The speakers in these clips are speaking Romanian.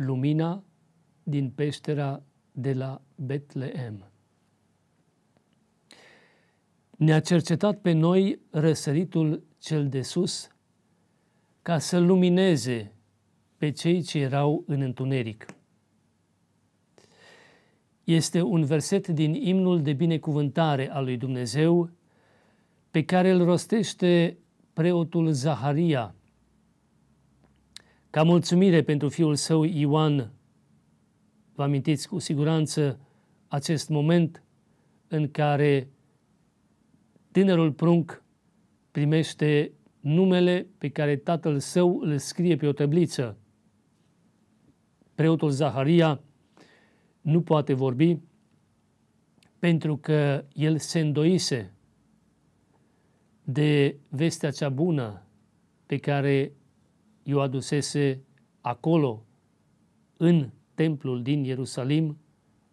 lumina din peștera de la Betleem. Ne-a cercetat pe noi răsăritul cel de sus ca să lumineze pe cei ce erau în întuneric. Este un verset din imnul de binecuvântare al lui Dumnezeu pe care îl rostește preotul Zaharia – ca mulțumire pentru fiul său Ioan, vă amintiți cu siguranță acest moment în care tinerul prunc primește numele pe care tatăl său îl scrie pe o tăbliță. Preotul Zaharia nu poate vorbi pentru că el se îndoise de vestea cea bună pe care i-o adusese acolo, în templul din Ierusalim,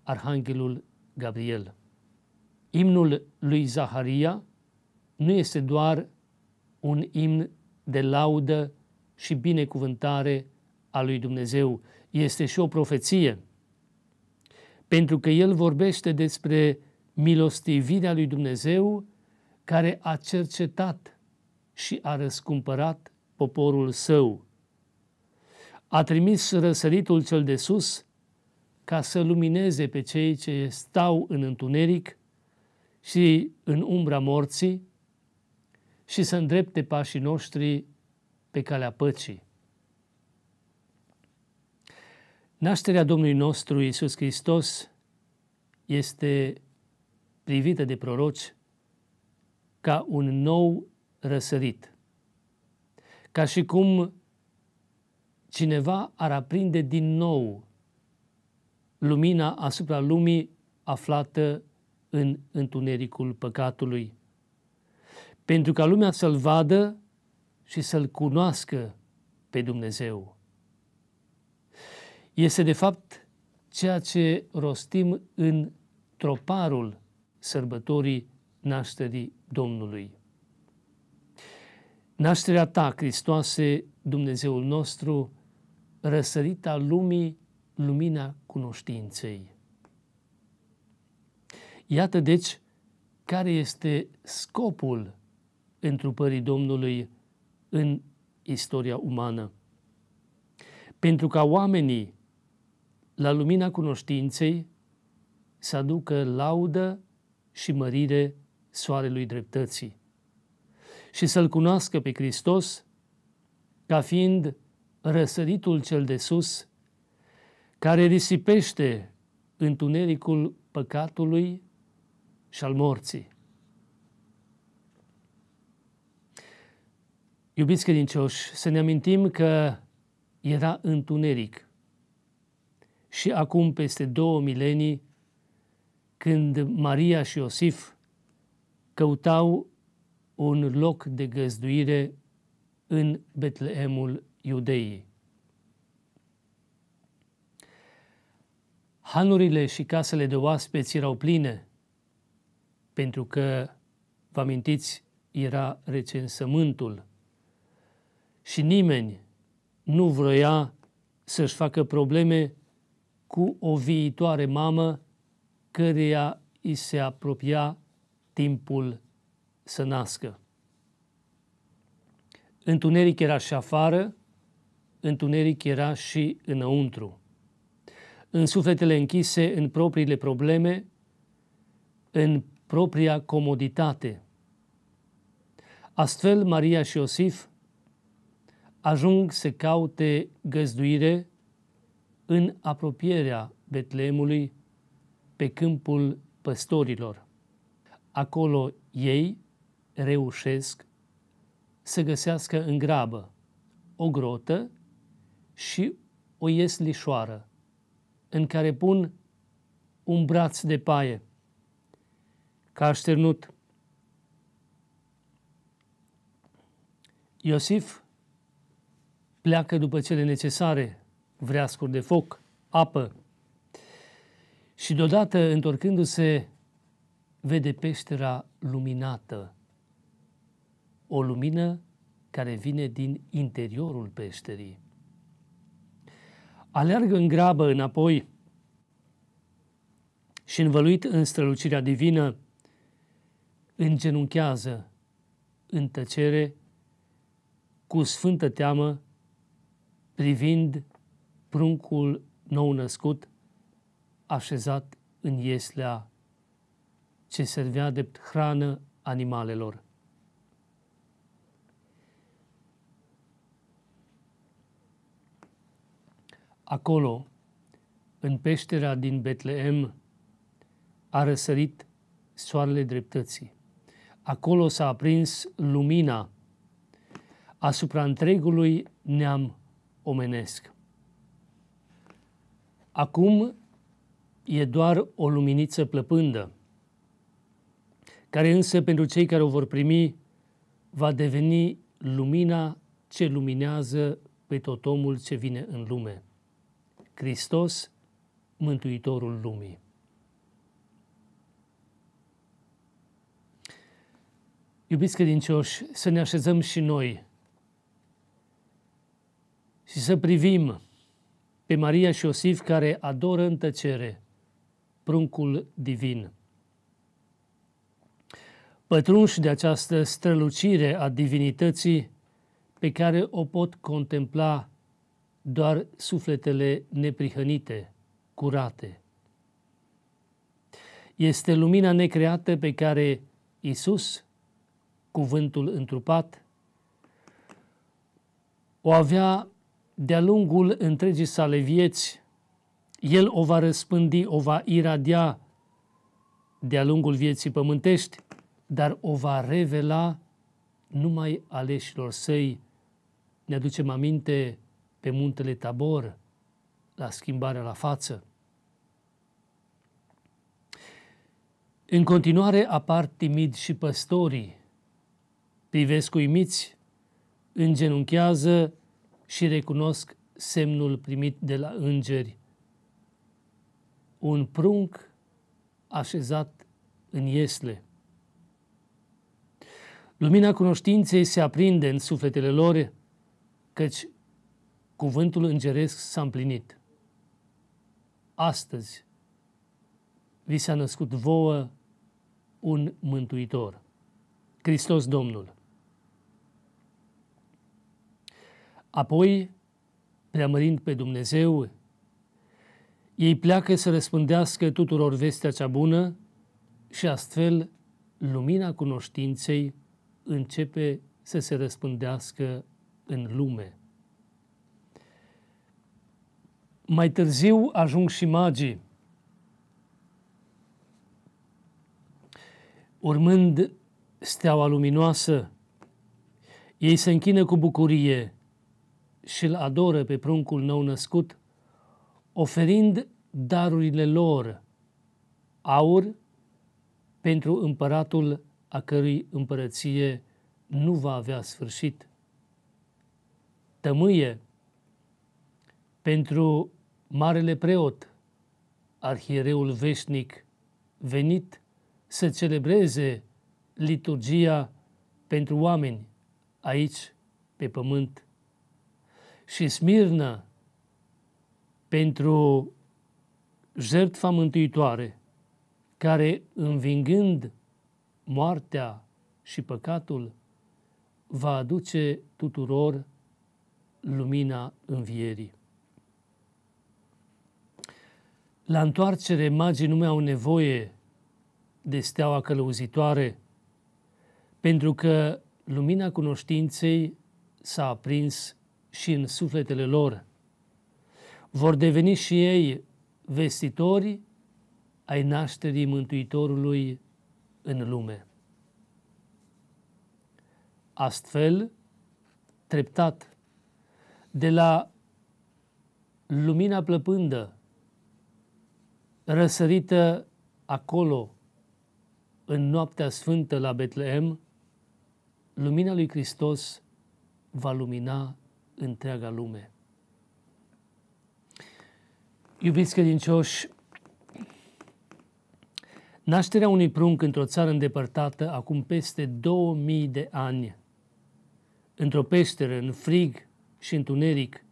Arhanghelul Gabriel. Imnul lui Zaharia nu este doar un imn de laudă și binecuvântare a lui Dumnezeu, este și o profeție, pentru că el vorbește despre milostivirea lui Dumnezeu care a cercetat și a răscumpărat poporul său a trimis răsăritul cel de sus ca să lumineze pe cei ce stau în întuneric și în umbra morții și să îndrepte pașii noștri pe calea păcii. Nașterea Domnului nostru Isus Hristos este privită de proroci ca un nou răsărit, ca și cum cineva ar aprinde din nou lumina asupra lumii aflată în întunericul păcatului. Pentru ca lumea să-L vadă și să-L cunoască pe Dumnezeu. Este de fapt ceea ce rostim în troparul sărbătorii nașterii Domnului. Nașterea ta, Hristoase, Dumnezeul nostru, răsărit lumii lumina cunoștinței. Iată deci care este scopul întrupării Domnului în istoria umană. Pentru ca oamenii la lumina cunoștinței să aducă laudă și mărire soarelui dreptății și să-L cunoască pe Hristos ca fiind răsăritul cel de sus, care risipește întunericul păcatului și al morții. Iubiți credincioși, să ne amintim că era întuneric și acum peste două milenii, când Maria și Iosif căutau un loc de găzduire în Betleemul iudeii. Hanurile și casele de oaspeți erau pline, pentru că, vă amintiți, era recensământul și nimeni nu vroia să-și facă probleme cu o viitoare mamă căreia îi se apropia timpul să nască. Întuneric era și afară, întuneric era și înăuntru. În sufletele închise în propriile probleme, în propria comoditate. Astfel, Maria și Iosif ajung să caute găzduire în apropierea Betleemului pe câmpul păstorilor. Acolo ei reușesc să găsească în grabă o grotă și o ieslișoară în care pun un braț de paie ca așternut. Iosif pleacă după cele necesare, vreascuri de foc, apă. Și deodată, întorcându-se, vede peștera luminată. O lumină care vine din interiorul peșterii aleargă în grabă înapoi și învăluit în strălucirea divină, îngenunchează în tăcere, cu sfântă teamă, privind pruncul nou născut, așezat în ieslea ce servea de hrană animalelor. Acolo, în peștera din Betleem, a răsărit soarele dreptății. Acolo s-a aprins lumina asupra întregului neam omenesc. Acum e doar o luminiță plăpândă, care însă pentru cei care o vor primi va deveni lumina ce luminează pe tot omul ce vine în lume. Hristos, Mântuitorul lumii. Iubiți credincioși, să ne așezăm și noi și să privim pe Maria și Iosif care adoră în tăcere pruncul divin. Pătrunși de această strălucire a divinității pe care o pot contempla doar sufletele neprihănite, curate. Este lumina necreată pe care Isus, cuvântul întrupat, o avea de-a lungul întregii sale vieți. El o va răspândi, o va iradia de-a lungul vieții pământești, dar o va revela numai aleșilor săi. Ne aducem aminte pe muntele Tabor, la schimbarea la față. În continuare apar timid și păstorii, privesc uimiți, îngenunchează și recunosc semnul primit de la îngeri. Un prunc așezat în iesle. Lumina cunoștinței se aprinde în sufletele lor, căci cuvântul îngeresc s-a împlinit. Astăzi vi s-a născut vouă un mântuitor, Hristos Domnul. Apoi, preamărind pe Dumnezeu, ei pleacă să răspândească tuturor vestea cea bună și astfel lumina cunoștinței începe să se răspândească în lume. Mai târziu ajung și magii. Urmând steaua luminoasă, ei se închină cu bucurie și îl adoră pe pruncul nou născut, oferind darurile lor, aur, pentru împăratul a cărui împărăție nu va avea sfârșit. Tămâie pentru marele preot, arhiereul veșnic, venit să celebreze liturgia pentru oameni aici, pe pământ, și Smirna pentru jertfa mântuitoare, care, învingând moartea și păcatul, va aduce tuturor lumina învierii. La întoarcere, magii nu mai au nevoie de steaua călăuzitoare, pentru că lumina cunoștinței s-a aprins și în sufletele lor. Vor deveni și ei vestitori ai nașterii Mântuitorului în lume. Astfel, treptat, de la lumina plăpândă răsărită acolo, în noaptea sfântă la Betleem, lumina lui Hristos va lumina întreaga lume. Iubiți credincioși, nașterea unui prunc într-o țară îndepărtată acum peste 2000 de ani, într-o peșteră, în frig și întuneric,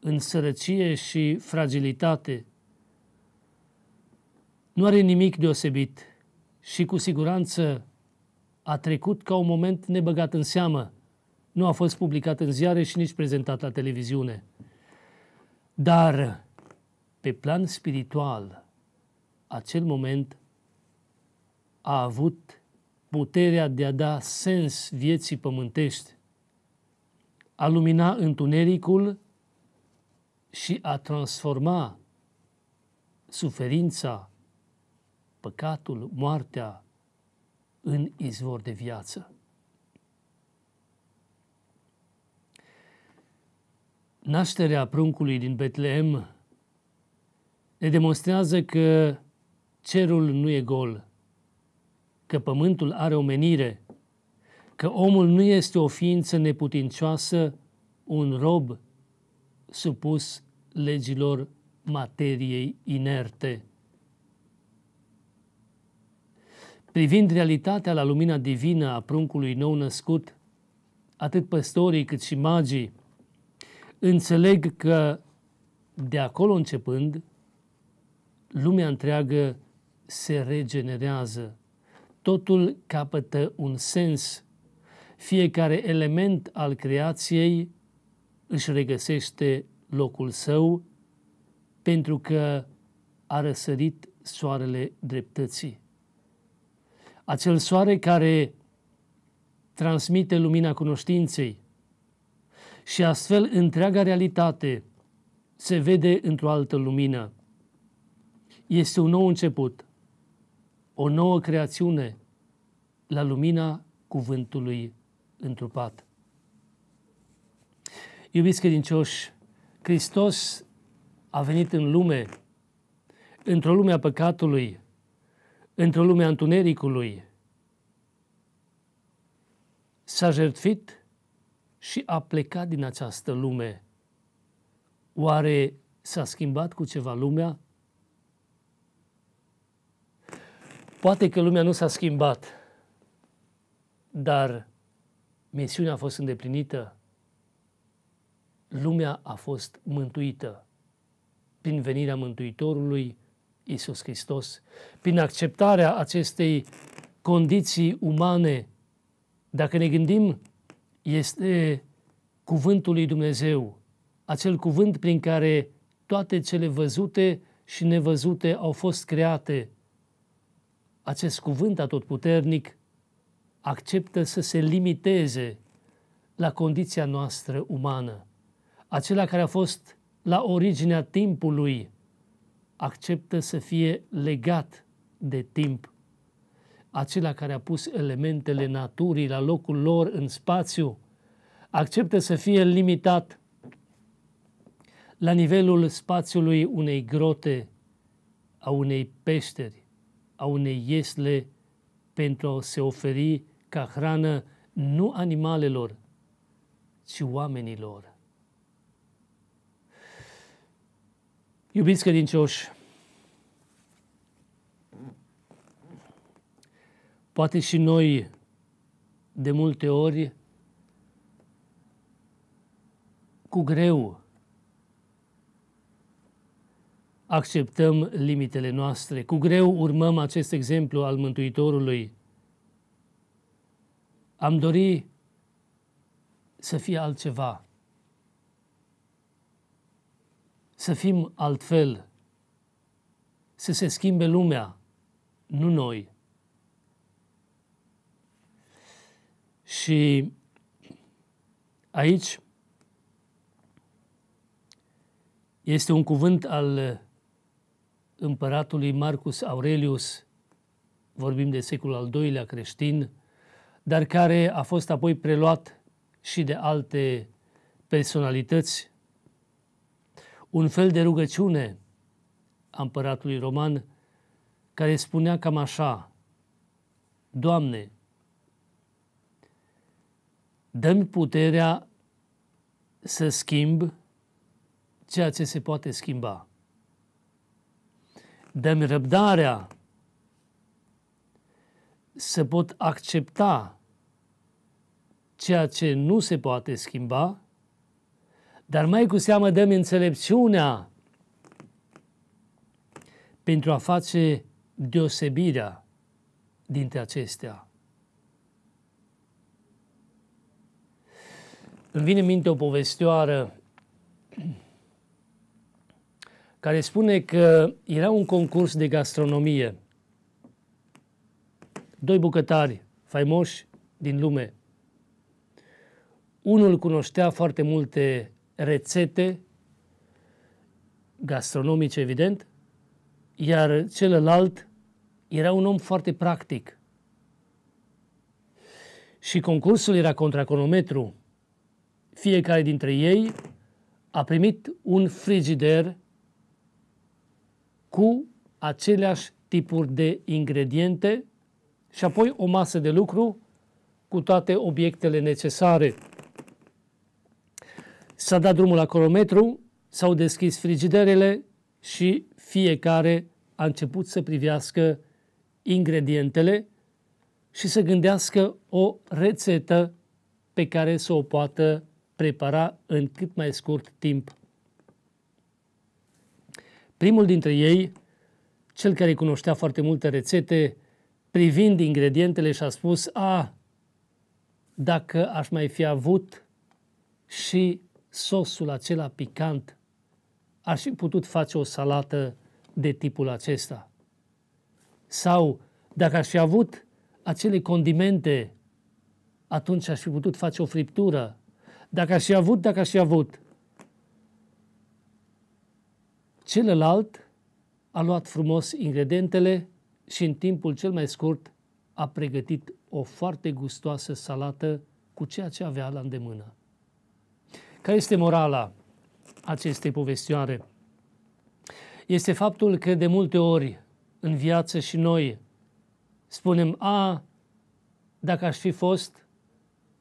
în sărăcie și fragilitate – nu are nimic deosebit și cu siguranță a trecut ca un moment nebăgat în seamă. Nu a fost publicat în ziare și nici prezentat la televiziune. Dar, pe plan spiritual, acel moment a avut puterea de a da sens vieții pământești, a lumina întunericul și a transforma suferința păcatul, moartea în izvor de viață. Nașterea pruncului din Betlehem ne demonstrează că cerul nu e gol, că pământul are o menire, că omul nu este o ființă neputincioasă, un rob supus legilor materiei inerte. Privind realitatea la lumina divină a pruncului nou născut, atât păstorii cât și magii înțeleg că de acolo începând, lumea întreagă se regenerează. Totul capătă un sens. Fiecare element al creației își regăsește locul său pentru că a răsărit soarele dreptății acel soare care transmite lumina cunoștinței și astfel întreaga realitate se vede într-o altă lumină. Este un nou început, o nouă creațiune la lumina cuvântului întrupat. Iubiți credincioși, Hristos a venit în lume, într-o lume a păcatului, într-o lume a întunericului, s-a jertfit și a plecat din această lume. Oare s-a schimbat cu ceva lumea? Poate că lumea nu s-a schimbat, dar misiunea a fost îndeplinită, lumea a fost mântuită prin venirea Mântuitorului, Isus Hristos. Prin acceptarea acestei condiții umane, dacă ne gândim, este cuvântul lui Dumnezeu, acel cuvânt prin care toate cele văzute și nevăzute au fost create. Acest cuvânt atotputernic acceptă să se limiteze la condiția noastră umană, acela care a fost la originea timpului, acceptă să fie legat de timp. Acela care a pus elementele naturii la locul lor în spațiu acceptă să fie limitat la nivelul spațiului unei grote, a unei peșteri, a unei iesle pentru a se oferi ca hrană nu animalelor, ci oamenilor. Iubiți credincioși, poate și noi de multe ori cu greu acceptăm limitele noastre, cu greu urmăm acest exemplu al Mântuitorului. Am dori să fie altceva. să fim altfel, să se schimbe lumea, nu noi. Și aici este un cuvânt al împăratului Marcus Aurelius, vorbim de secolul al doilea creștin, dar care a fost apoi preluat și de alte personalități un fel de rugăciune a împăratului roman care spunea cam așa, Doamne, dă-mi puterea să schimb ceea ce se poate schimba. Dă-mi răbdarea să pot accepta ceea ce nu se poate schimba dar mai cu seamă dăm înțelepciunea pentru a face deosebirea dintre acestea. Îmi vine în minte o povestioară care spune că era un concurs de gastronomie. Doi bucătari faimoși din lume. Unul cunoștea foarte multe rețete gastronomice, evident, iar celălalt era un om foarte practic. Și concursul era contra cronometru. Fiecare dintre ei a primit un frigider cu aceleași tipuri de ingrediente și apoi o masă de lucru cu toate obiectele necesare. S-a dat drumul la colometru, s-au deschis frigiderele și fiecare a început să privească ingredientele și să gândească o rețetă pe care să o poată prepara în cât mai scurt timp. Primul dintre ei, cel care cunoștea foarte multe rețete, privind ingredientele și a spus, a, dacă aș mai fi avut și sosul acela picant, aș fi putut face o salată de tipul acesta. Sau, dacă aș fi avut acele condimente, atunci aș fi putut face o friptură. Dacă aș fi avut, dacă aș fi avut. Celălalt a luat frumos ingredientele și în timpul cel mai scurt a pregătit o foarte gustoasă salată cu ceea ce avea la îndemână. Care este morala acestei povestioare? Este faptul că de multe ori în viață și noi spunem A, dacă aș fi fost,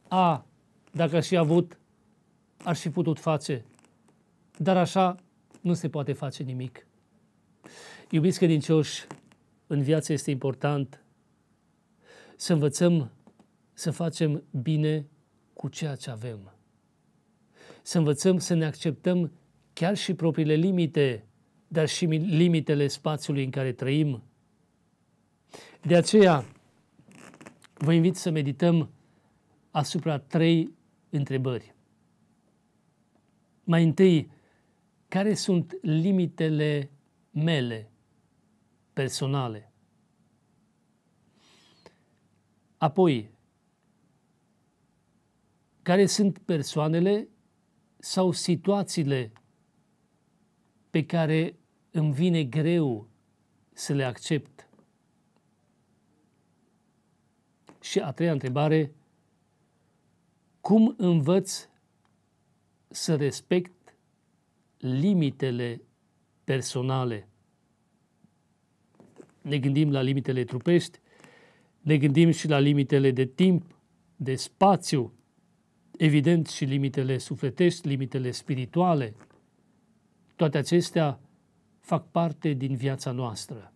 A, dacă aș fi avut, aș fi putut face. Dar așa nu se poate face nimic. Iubiți credincioși, în viață este important să învățăm să facem bine cu ceea ce avem să învățăm să ne acceptăm chiar și propriile limite, dar și limitele spațiului în care trăim. De aceea, vă invit să medităm asupra trei întrebări. Mai întâi, care sunt limitele mele personale? Apoi, care sunt persoanele sau situațiile pe care îmi vine greu să le accept? Și a treia întrebare, cum învăț să respect limitele personale? Ne gândim la limitele trupești, ne gândim și la limitele de timp, de spațiu, evident și limitele sufletești, limitele spirituale, toate acestea fac parte din viața noastră.